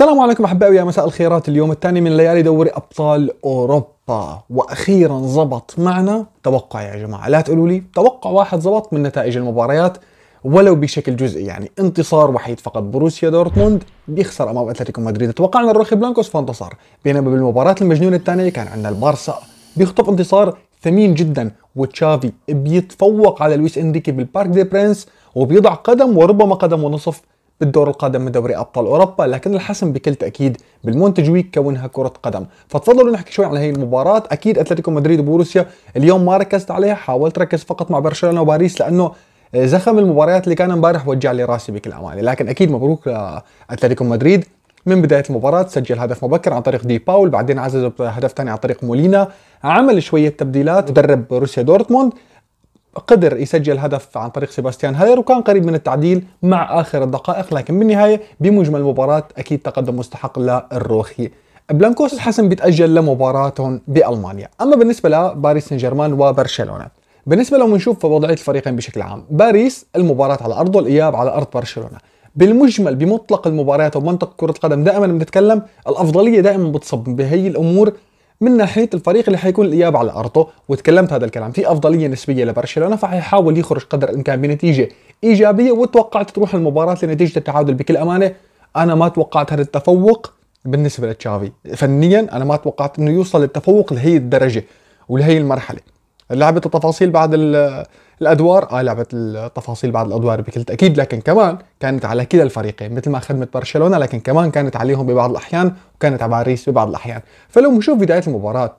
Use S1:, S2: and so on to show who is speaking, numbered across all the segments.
S1: السلام عليكم احبائي يا مساء الخيرات اليوم الثاني من ليالي دوري ابطال اوروبا واخيرا زبط معنا توقع يا جماعه لا تقولوا لي توقع واحد زبط من نتائج المباريات ولو بشكل جزئي يعني انتصار وحيد فقط بروسيا دورتموند بيخسر امام اتلتيكو مدريد توقعنا الروخي بلانكوس فانتصر بينما بالمباراه المجنونه الثانيه كان عندنا البارسا بيخطف انتصار ثمين جدا وتشافي بيتفوق على لويس انريكي بالبارك دي برينس وبيضع قدم وربما قدم ونصف بالدور القادم من دوري ابطال اوروبا لكن الحسم بكل تاكيد بالمنتج ويك كونها كره قدم فتفضلوا نحكي شوي عن هي المباراه اكيد اتلتيكو مدريد وبوروسيا اليوم ما ركزت عليها حاولت ركز فقط مع برشلونه وباريس لانه زخم المباريات اللي كان امبارح وجع لي راسي بكل امانه لكن اكيد مبروك لاتلتيكو مدريد من بدايه المباراه سجل هدف مبكر عن طريق دي باول بعدين عزز هدف ثاني عن طريق مولينا عمل شويه تبديلات مدرب روسيا دورتموند قدر يسجل هدف عن طريق سيباستيان هاير وكان قريب من التعديل مع اخر الدقائق لكن بالنهايه بمجمل المباراه اكيد تقدم مستحق للروخي بلانكوس الحسم بيتاجل لمباراتهم بالمانيا اما بالنسبه لباريس سان جيرمان وبرشلونه بالنسبه لو بنشوف وضعيه الفريقين بشكل عام باريس المباراه على ارضه الاياب على ارض برشلونه بالمجمل بمطلق المباريات ومنطق كرة القدم دائما بنتكلم الأفضلية دائما بتصب بهي الأمور من ناحيه الفريق اللي حيكون الاياب على ارضه وتكلمت هذا الكلام في افضليه نسبيه لبرشلونه فحيحاول يخرج قدر الامكان بنتيجه ايجابيه وتوقعت تروح المباراه لنتيجه التعادل بكل امانه انا ما توقعت هذا التفوق بالنسبه لتشافي فنيا انا ما توقعت انه يوصل للتفوق لهي الدرجه ولهي المرحله لعبت التفاصيل بعد الادوار اه لعبت التفاصيل بعد الادوار بكل تاكيد لكن كمان كانت على كلا الفريقين مثل ما خدمت برشلونه لكن كمان كانت عليهم ببعض الاحيان وكانت على باريس ببعض الاحيان فلو بنشوف بدايه المباراه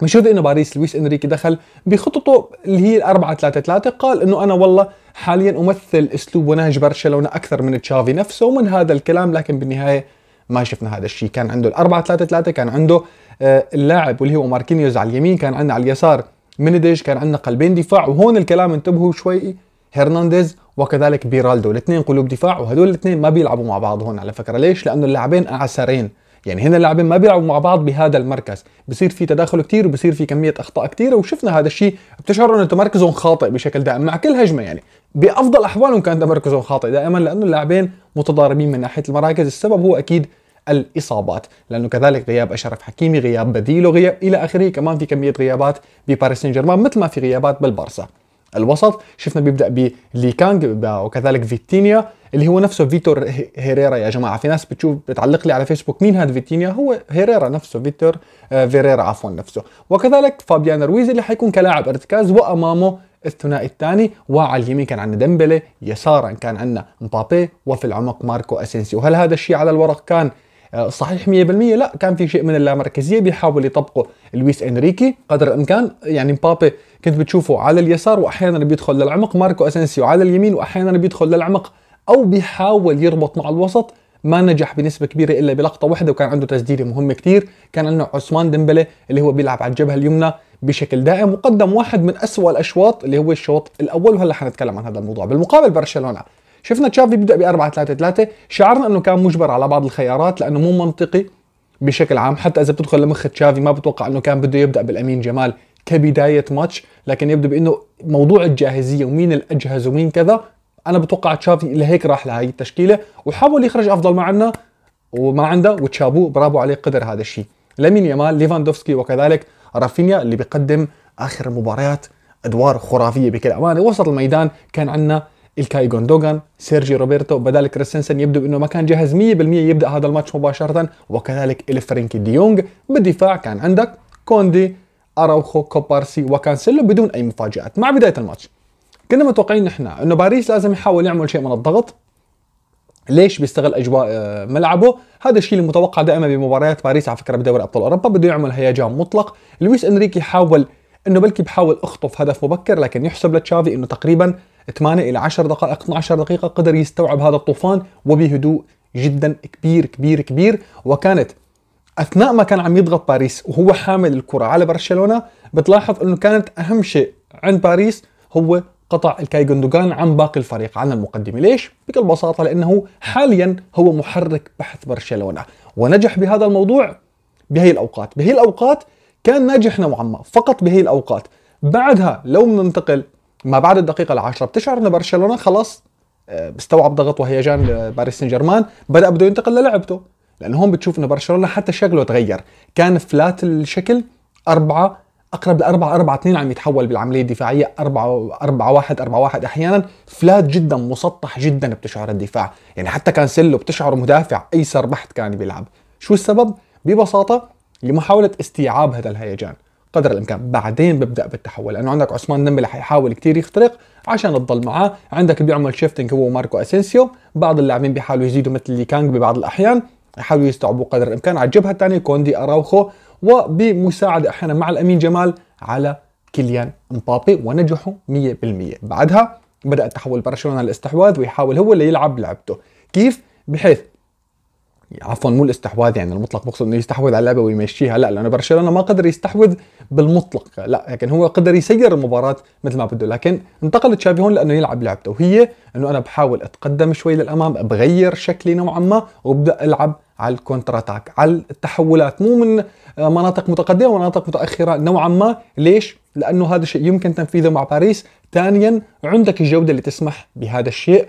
S1: بنشوف انه باريس لويس انريكي دخل بخططه اللي هي 4 3 3 قال انه انا والله حاليا امثل اسلوب ونهج برشلونه اكثر من تشافي نفسه ومن هذا الكلام لكن بالنهايه ما شفنا هذا الشيء كان عنده الأربعة 4 3 3 كان عنده آه، اللاعب واللي هو ماركينيوز على اليمين كان عندنا على اليسار منديش كان عندنا قلبين دفاع وهون الكلام انتبهوا شوي هرنانديز وكذلك بيرالدو الاثنين قلوب دفاع وهدول الاثنين ما بيلعبوا مع بعض هون على فكره ليش لانه اللاعبين اعسرين يعني هنا اللاعبين ما بيلعبوا مع بعض بهذا المركز بصير في تداخل كثير وبصير في كميه اخطاء كثيره وشفنا هذا الشيء بتشعروا انه تمركزهم خاطئ بشكل دائم مع كل هجمه يعني بافضل احوالهم كان تمركزهم خاطئ دائما لانه اللاعبين متضاربين من ناحيه المراكز السبب هو اكيد الاصابات لانه كذلك غياب اشرف حكيمي غياب بديله غياب الى اخره كمان في كميه غيابات بباريس سان جيرمان مثل ما في غيابات بالبارسا الوسط شفنا بيبدا بلي كانج وكذلك فيتينيا اللي هو نفسه فيتور هيريرا يا جماعه في ناس بتشوف بتعلق لي على فيسبوك مين هذا فيتينيا هو هيريرا نفسه فيتور آه، فيريرا عفوا نفسه وكذلك فابيان رويز اللي حيكون كلاعب ارتكاز وامامه الثنائي الثاني وعلى اليمين كان عندنا ديمبلي يسارا كان عندنا مبابي وفي العمق ماركو اسينسيو هل هذا الشيء على الورق كان آه، صحيح 100% لا كان في شيء من اللامركزيه بيحاول يطبقه لويس انريكي قدر الامكان يعني مبابي كنت بتشوفه على اليسار واحيانا بيدخل للعمق ماركو اسنسيو على اليمين واحيانا بيدخل للعمق او بيحاول يربط مع الوسط ما نجح بنسبة كبيرة إلا بلقطة واحدة وكان عنده تسديدة مهمة كتير كان عندنا عثمان ديمبلي اللي هو بيلعب على الجبهة اليمنى بشكل دائم وقدم واحد من أسوأ الأشواط اللي هو الشوط الأول وهلا حنتكلم عن هذا الموضوع بالمقابل برشلونة شفنا تشافي بيبدا ب 4 3 3 شعرنا انه كان مجبر على بعض الخيارات لانه مو منطقي بشكل عام حتى اذا بتدخل لمخ تشافي ما بتوقع انه كان بده يبدا بالامين جمال كبدايه ماتش لكن يبدو بانه موضوع الجاهزيه ومين الاجهز ومين كذا انا بتوقع تشافي لهيك راح لهي التشكيله وحاول يخرج افضل ما عندنا وما عنده وتشابو برافو عليه قدر هذا الشيء لمين يمال ليفاندوفسكي وكذلك رافينيا اللي بيقدم اخر مباريات ادوار خرافيه بكل امانه وسط الميدان كان عندنا الكاي جوندوغان سيرجي روبرتو بدال كريستنسن يبدو انه ما كان جاهز 100% يبدا هذا الماتش مباشره وكذلك الفرينكي ديونغ بالدفاع كان عندك كوندي اراوخو كوبارسي وكانسيلو بدون اي مفاجات مع بدايه الماتش كنا متوقعين نحن انه باريس لازم يحاول يعمل شيء من الضغط ليش بيستغل اجواء آه، ملعبه هذا الشيء المتوقع دائما بمباريات باريس على فكره بدوري ابطال اوروبا بده يعمل هيجان مطلق لويس انريكي حاول انه بلكي بحاول اخطف هدف مبكر لكن يحسب لتشافي انه تقريبا 8 إلى 10 دقائق 12 دقيقة قدر يستوعب هذا الطوفان وبهدوء جدا كبير كبير كبير وكانت اثناء ما كان عم يضغط باريس وهو حامل الكره على برشلونه بتلاحظ انه كانت اهم شيء عند باريس هو قطع الكاي جندوجان عن باقي الفريق على المقدمه، ليش؟ بكل بساطه لانه حاليا هو محرك بحث برشلونه، ونجح بهذا الموضوع بهي الاوقات، بهي الاوقات كان ناجح نوعا ما، فقط بهي الاوقات، بعدها لو بننتقل ما بعد الدقيقه العاشره بتشعر ان برشلونه خلاص استوعب آه، ضغط وهيجان باريس سان جيرمان بدا بده ينتقل للعبته لأنه هون بتشوف ان برشلونه حتى شكله تغير كان فلات الشكل أربعة أقرب لأربعة أربعة اثنين عم يتحول بالعملية الدفاعية أربعة أربعة واحد أربعة واحد أحيانا فلات جدا مسطح جدا بتشعر الدفاع يعني حتى كان سلو بتشعر مدافع أيسر بحت كان بيلعب شو السبب؟ ببساطة لمحاولة استيعاب هذا الهيجان قدر الامكان بعدين ببدا بالتحول لانه عندك عثمان ديمبلي حيحاول كثير يخترق عشان تضل معاه عندك بيعمل شيفتنج هو وماركو اسينسيو بعض اللاعبين بيحاولوا يزيدوا مثل لي كانج ببعض الاحيان يحاولوا يستوعبوا قدر الامكان على الجبهه الثانيه كوندي اراوخو وبمساعده احيانا مع الامين جمال على كيليان مبابي ونجحوا 100% بعدها بدا تحول برشلونه للاستحواذ ويحاول هو اللي يلعب لعبته كيف بحيث عفوا مو الاستحواذ يعني المطلق بقصد انه يستحوذ على اللعبه ويمشيها لا لانه برشلونه ما قدر يستحوذ بالمطلق لا لكن هو قدر يسير المباراه مثل ما بده لكن انتقل تشافي هون لانه يلعب لعبته وهي انه انا بحاول اتقدم شوي للامام بغير شكلي نوعا ما وببدا العب على الكونتر اتاك على التحولات مو من مناطق متقدمه ومناطق متاخره نوعا ما ليش لانه هذا الشيء يمكن تنفيذه مع باريس ثانيا عندك الجوده اللي تسمح بهذا الشيء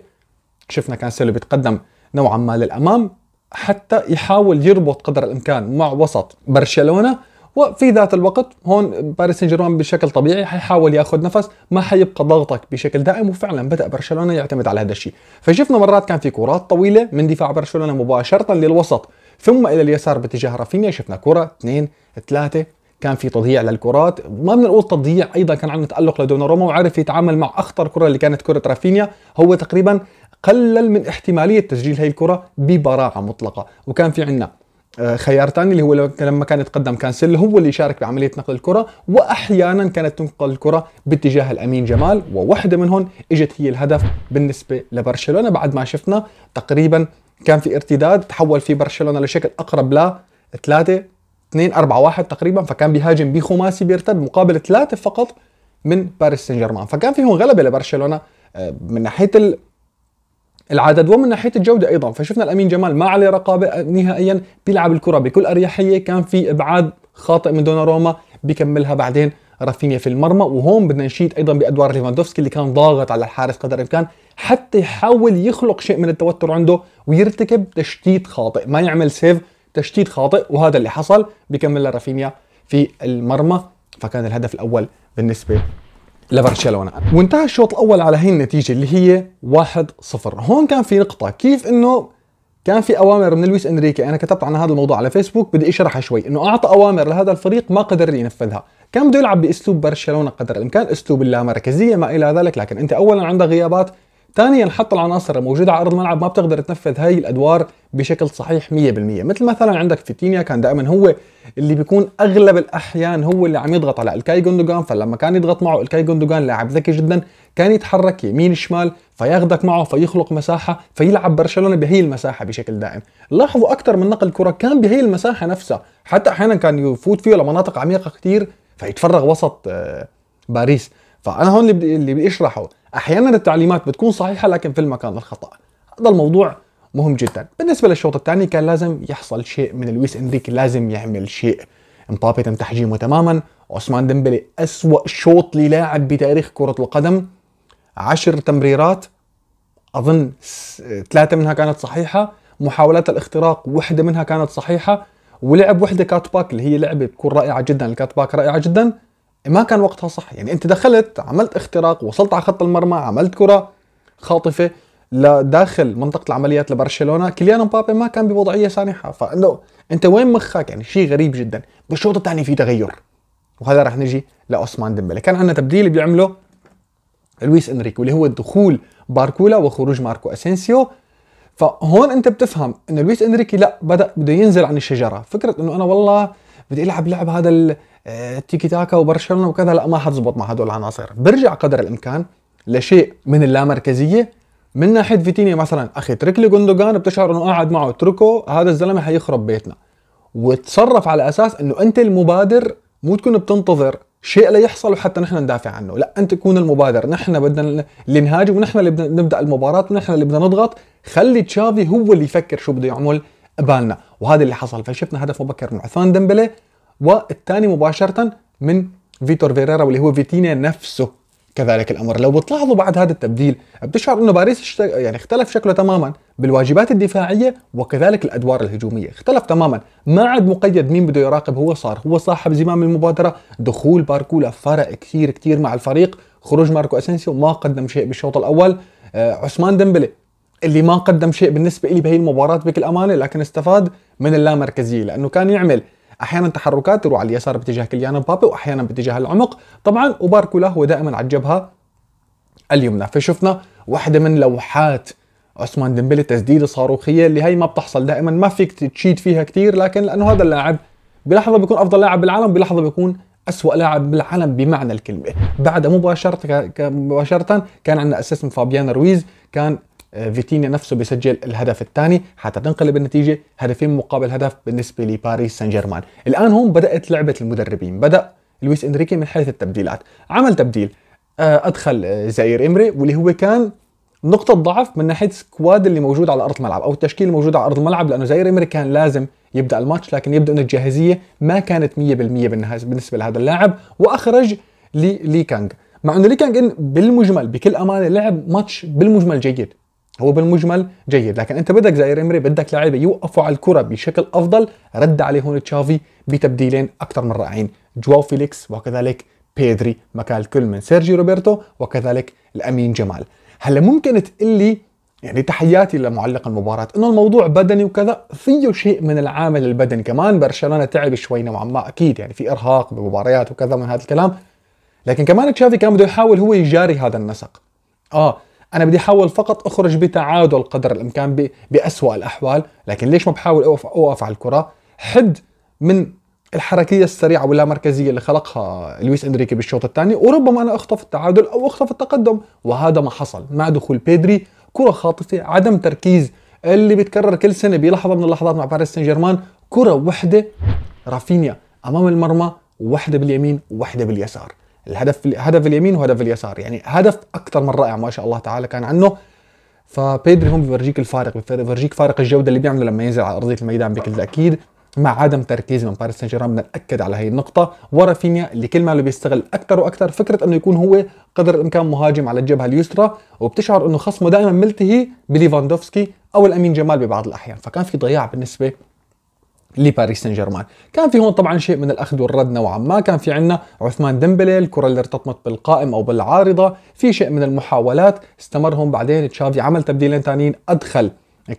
S1: شفنا كانسيلو بيتقدم نوعا ما للامام حتى يحاول يربط قدر الامكان مع وسط برشلونه وفي ذات الوقت هون باريس سان جيرمان بشكل طبيعي حيحاول ياخذ نفس ما حيبقى ضغطك بشكل دائم وفعلا بدا برشلونه يعتمد على هذا الشيء فشفنا مرات كان في كرات طويله من دفاع برشلونه مباشره للوسط ثم الى اليسار باتجاه رافينيا شفنا كره اثنين ثلاثه كان في تضييع للكرات ما بدنا نقول تضييع ايضا كان عندنا تالق روما وعرف يتعامل مع اخطر كره اللي كانت كره رافينيا هو تقريبا قلل من احتماليه تسجيل هي الكره ببراعه مطلقه وكان في عندنا آه، خيار ثاني اللي هو لما كان يتقدم كانسل هو اللي يشارك بعمليه نقل الكره واحيانا كانت تنقل الكره باتجاه الامين جمال ووحده منهم اجت هي الهدف بالنسبه لبرشلونه بعد ما شفنا تقريبا كان في ارتداد تحول في برشلونه لشكل اقرب ل 3 2 4 1 تقريبا فكان بيهاجم بخماسي بيرتد مقابل ثلاثه فقط من باريس سان جيرمان فكان في هون غلبه لبرشلونه آه، من ناحيه العدد ومن ناحيه الجوده ايضا فشفنا الامين جمال ما عليه رقابه آه، نهائيا بيلعب الكره بكل اريحيه كان في ابعاد خاطئ من دوناروما بيكملها بعدين رافينيا في المرمى وهون بدنا نشيد ايضا بادوار ليفاندوفسكي اللي كان ضاغط على الحارس قدر الامكان حتى يحاول يخلق شيء من التوتر عنده ويرتكب تشتيت خاطئ ما يعمل سيف تشتيت خاطئ وهذا اللي حصل بكمل رافينيا في المرمى فكان الهدف الاول بالنسبه لبرشلونه وانتهى الشوط الاول على هي النتيجه اللي هي 1-0 هون كان في نقطه كيف انه كان في اوامر من لويس انريكي انا كتبت عن هذا الموضوع على فيسبوك بدي اشرحها شوي انه اعطى اوامر لهذا الفريق ما قدر ينفذها كان بده يلعب باسلوب برشلونه قدر الامكان اسلوب اللامركزيه ما الى ذلك لكن انت اولا عندك غيابات ثانيا حتى العناصر الموجوده على ارض الملعب ما بتقدر تنفذ هاي الادوار بشكل صحيح 100% مثل مثلا عندك فيتينيا كان دائما هو اللي بيكون اغلب الاحيان هو اللي عم يضغط على الكاي جوندوغان فلما كان يضغط معه الكاي جوندوغان لاعب ذكي جدا كان يتحرك يمين شمال فياخذك معه فيخلق مساحه فيلعب برشلونه بهي المساحه بشكل دائم لاحظوا اكثر من نقل كره كان بهي المساحه نفسها حتى احيانا كان يفوت فيه لمناطق عميقه كثير فيتفرغ وسط آه، باريس فانا هون اللي بدي اللي بدي اشرحه احيانا التعليمات بتكون صحيحه لكن في المكان الخطا هذا الموضوع مهم جدا بالنسبه للشوط الثاني كان لازم يحصل شيء من لويس انريكي لازم يعمل شيء مبابي تم تحجيمه تماما عثمان ديمبلي أسوأ شوط للاعب بتاريخ كرة القدم عشر تمريرات أظن ثلاثة منها كانت صحيحة محاولات الاختراق وحدة منها كانت صحيحة ولعب وحدة كات باك اللي هي لعبة بتكون رائعة جدا الكات باك رائعة جدا ما كان وقتها صح يعني انت دخلت عملت اختراق وصلت على خط المرمى عملت كره خاطفه لداخل منطقه العمليات لبرشلونه كليان مبابي ما كان بوضعيه سانحه فانه انت وين مخك يعني شيء غريب جدا بالشوط الثاني في تغير وهذا رح نجي لاوسمان ديمبلي كان عندنا تبديل بيعمله لويس انريكو اللي هو دخول باركولا وخروج ماركو اسينسيو فهون انت بتفهم انه لويس انريكي لا بدا بده ينزل عن الشجره فكره انه انا والله بدي العب لعب هذا آه، تيكي تاكا وبرشلونه وكذا لا ما حتزبط مع هدول العناصر برجع قدر الامكان لشيء من اللامركزيه من ناحيه فيتينيا مثلا اخي اترك لي جوندوجان بتشعر انه قاعد معه اتركه هذا الزلمه حيخرب بيتنا وتصرف على اساس انه انت المبادر مو تكون بتنتظر شيء ليحصل وحتى نحن ندافع عنه لا انت تكون المبادر نحن بدنا اللي نهاجم ونحن اللي بدنا نبدا المباراه ونحن اللي بدنا نضغط خلي تشافي هو اللي يفكر شو بده يعمل بالنا وهذا اللي حصل فشفنا هدف مبكر من عثمان ديمبلي والثاني مباشره من فيتور فيريرا واللي هو فيتينيا نفسه كذلك الامر لو بتلاحظوا بعد هذا التبديل بتشعر انه باريس يعني اختلف شكله تماما بالواجبات الدفاعيه وكذلك الادوار الهجوميه اختلف تماما ما عاد مقيد مين بده يراقب هو صار هو صاحب زمام المبادره دخول باركولا فرق كثير كثير مع الفريق خروج ماركو اسينسيو ما قدم شيء بالشوط الاول آه عثمان ديمبلي اللي ما قدم شيء بالنسبه لي بهي المباراه بكل امانه لكن استفاد من اللامركزيه لانه كان يعمل احيانا تحركات تروح على اليسار باتجاه كليان مبابي واحيانا باتجاه العمق طبعا وباركولا هو دائما على الجبهه اليمنى فشفنا واحده من لوحات عثمان ديمبلي التسديده الصاروخيه اللي هي ما بتحصل دائما ما فيك تشيد فيها كثير لكن لانه هذا اللاعب بلحظه بيكون افضل لاعب بالعالم بلحظه بيكون أسوأ لاعب بالعالم بمعنى الكلمة بعد مباشرة مباشرة كان عندنا اسيست من فابيان رويز كان آه، فيتينيا نفسه بيسجل الهدف الثاني حتى تنقلب النتيجه هدفين مقابل هدف بالنسبه لباريس سان جيرمان الان هون بدات لعبه المدربين بدا لويس انريكي من حيث التبديلات عمل تبديل آه، ادخل آه، زائر امري واللي هو كان نقطة ضعف من ناحية سكواد اللي موجود على أرض الملعب أو التشكيل الموجود على أرض الملعب لأنه زائر إمري كان لازم يبدأ الماتش لكن يبدأ أن الجاهزية ما كانت 100% بالنسبة لهذا اللاعب وأخرج لي, لي كانج مع أنه لي كانج بالمجمل بكل أمانة لعب ماتش بالمجمل جيد هو بالمجمل جيد لكن انت بدك زائر امري بدك لعيبه يوقفوا على الكره بشكل افضل رد عليه هون تشافي بتبديلين اكثر من رائعين جواو فيليكس وكذلك بيدري مكان الكل من سيرجي روبرتو وكذلك الامين جمال هلا ممكن تقلي يعني تحياتي لمعلق المباراة انه الموضوع بدني وكذا فيه شيء من العامل البدني كمان برشلونة تعب شوي نوعا ما اكيد يعني في ارهاق بمباريات وكذا من هذا الكلام لكن كمان تشافي كان بده يحاول هو يجاري هذا النسق اه انا بدي احاول فقط اخرج بتعادل قدر الامكان باسوا الاحوال لكن ليش ما بحاول اوقف اوقف على الكره حد من الحركيه السريعه واللامركزيه اللي خلقها لويس اندريكي بالشوط الثاني وربما انا اخطف التعادل او اخطف التقدم وهذا ما حصل مع دخول بيدري كره خاطفه عدم تركيز اللي بيتكرر كل سنه بلحظه من اللحظات مع باريس سان جيرمان كره وحده رافينيا امام المرمى وحده باليمين وحده باليسار الهدف هدف اليمين وهدف اليسار يعني هدف اكثر من رائع ما شاء الله تعالى كان عنه فبيدري هون بيفرجيك الفارق بيفرجيك فارق الجوده اللي بيعمله لما ينزل على ارضيه الميدان بكل تاكيد مع عدم تركيز من باريس سان جيرمان ناكد على هي النقطة ورافينيا اللي كل ما له بيستغل أكثر وأكثر فكرة إنه يكون هو قدر الإمكان مهاجم على الجبهة اليسرى وبتشعر إنه خصمه دائما ملتهي بليفاندوفسكي أو الأمين جمال ببعض الأحيان فكان في ضياع بالنسبة لباريس سان جيرمان كان في هون طبعا شيء من الاخذ والرد نوعا ما كان في عندنا عثمان ديمبلي الكره اللي ارتطمت بالقائم او بالعارضه في شيء من المحاولات استمرهم بعدين تشافي عمل تبديلين ثانيين ادخل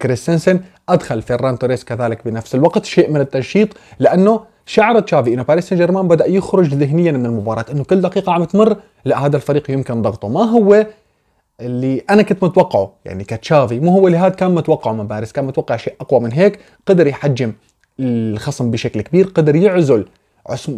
S1: كريستنسن ادخل فيران توريس كذلك بنفس الوقت شيء من التنشيط لانه شعر تشافي انه باريس سان جيرمان بدا يخرج ذهنيا من المباراه انه كل دقيقه عم تمر لا هذا الفريق يمكن ضغطه ما هو اللي انا كنت متوقعه يعني كتشافي مو هو اللي هذا كان متوقعه من باريس كان متوقع شيء اقوى من هيك قدر يحجم الخصم بشكل كبير قدر يعزل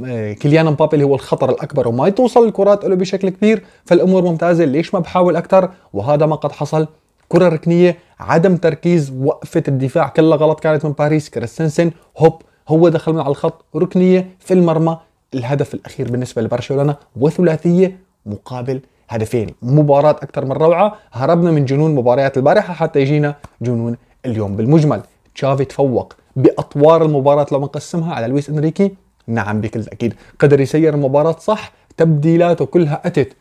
S1: آه، كيليان مبابي اللي هو الخطر الاكبر وما توصل الكرات له بشكل كبير فالامور ممتازه ليش ما بحاول اكثر وهذا ما قد حصل كره ركنيه عدم تركيز وقفه الدفاع كلها غلط كانت من باريس كريستنسن هوب هو دخل من على الخط ركنيه في المرمى الهدف الاخير بالنسبه لبرشلونه وثلاثيه مقابل هدفين مباراة أكثر من روعة هربنا من جنون مباريات البارحة حتى يجينا جنون اليوم بالمجمل تشافي تفوق باطوار المباراه لو نقسمها على لويس انريكي نعم بكل تاكيد قدر يسير المباراه صح تبديلاته كلها اتت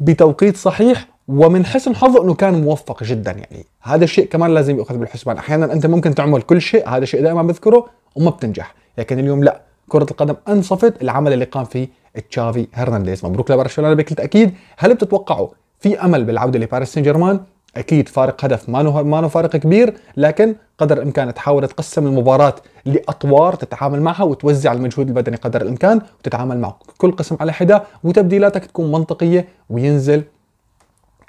S1: بتوقيت صحيح ومن حسن حظه انه كان موفق جدا يعني هذا الشيء كمان لازم يؤخذ بالحسبان احيانا انت ممكن تعمل كل شيء هذا الشيء دائما بذكره وما بتنجح لكن اليوم لا كرة القدم انصفت العمل اللي قام فيه تشافي هرنانديز مبروك لبرشلونة بكل تأكيد هل بتتوقعوا في امل بالعودة لباريس سان جيرمان اكيد فارق هدف ما نه... ما نه فارق كبير لكن قدر الامكان تحاول تقسم المباراه لاطوار تتعامل معها وتوزع المجهود البدني قدر الامكان وتتعامل مع كل قسم على حده وتبديلاتك تكون منطقيه وينزل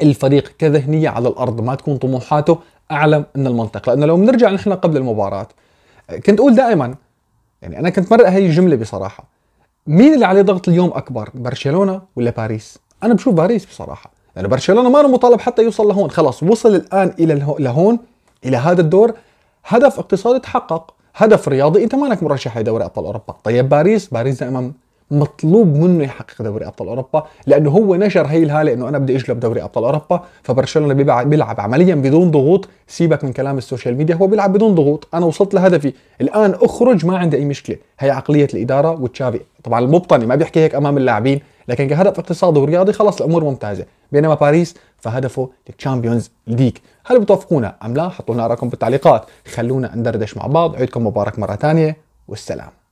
S1: الفريق كذهنيه على الارض ما تكون طموحاته اعلى من المنطق لانه لو بنرجع نحن قبل المباراه كنت اقول دائما يعني انا كنت مرق هي الجمله بصراحه مين اللي عليه ضغط اليوم اكبر برشلونه ولا باريس انا بشوف باريس بصراحه يعني برشلونه ما له مطالب حتى يوصل لهون خلاص وصل الان الى لهون الى هذا الدور هدف اقتصادي تحقق هدف رياضي انت مالك مرشح لدوري ابطال اوروبا طيب باريس باريس دائما مطلوب منه يحقق دوري ابطال اوروبا لانه هو نشر هي الهاله انه انا بدي اجلب دوري ابطال اوروبا فبرشلونه بيلعب عمليا بدون ضغوط سيبك من كلام السوشيال ميديا هو بيلعب بدون ضغوط انا وصلت لهدفي الان اخرج ما عندي اي مشكله هي عقليه الاداره وتشافي طبعا المبطني ما بيحكي هيك امام اللاعبين لكن كهدف اقتصادي ورياضي خلاص الامور ممتازه بينما باريس فهدفه الشامبيونز ليج هل بتوافقونا ام لا حطوا لنا بالتعليقات خلونا ندردش مع بعض عيدكم مبارك مره ثانيه والسلام